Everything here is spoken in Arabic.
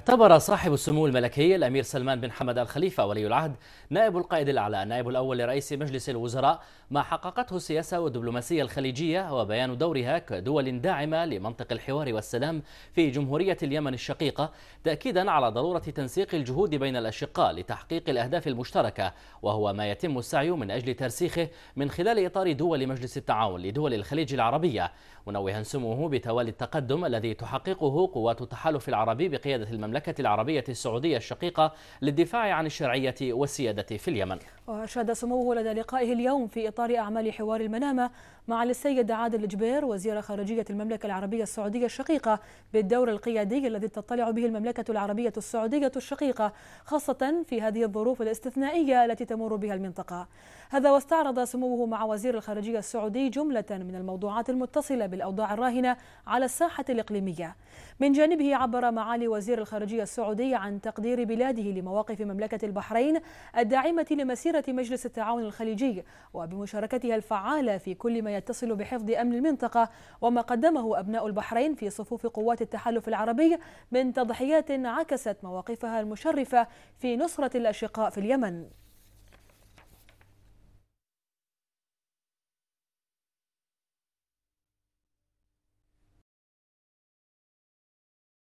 اعتبر صاحب السمو الملكي الامير سلمان بن حمد الخليفه ولي العهد نائب القائد الاعلى النائب الاول لرئيس مجلس الوزراء ما حققته السياسه والدبلوماسيه الخليجيه وبيان دورها كدول داعمه لمنطق الحوار والسلام في جمهوريه اليمن الشقيقه تاكيدا على ضروره تنسيق الجهود بين الاشقاء لتحقيق الاهداف المشتركه وهو ما يتم السعي من اجل ترسيخه من خلال اطار دول مجلس التعاون لدول الخليج العربيه منوها سموه بتوالي التقدم الذي تحققه قوات التحالف العربي بقياده المملكه المملكة العربية السعودية الشقيقة للدفاع عن الشرعية والسيادة في اليمن وأشاد سموه لدى لقائه اليوم في إطار أعمال حوار المنامة مع السيد عادل جبير وزير خارجية المملكة العربية السعودية الشقيقة بالدور القيادي الذي تطلع به المملكة العربية السعودية الشقيقة خاصة في هذه الظروف الاستثنائية التي تمر بها المنطقة هذا واستعرض سموه مع وزير الخارجية السعودي جملة من الموضوعات المتصلة بالأوضاع الراهنة على الساحة الإقليمية من جانبه عبر معالي وزير الخارجية الخارجية السعودي عن تقدير بلاده لمواقف مملكة البحرين الداعمة لمسيرة مجلس التعاون الخليجي وبمشاركتها الفعالة في كل ما يتصل بحفظ أمن المنطقة وما قدمه أبناء البحرين في صفوف قوات التحالف العربي من تضحيات عكست مواقفها المشرفة في نصرة الأشقاء في اليمن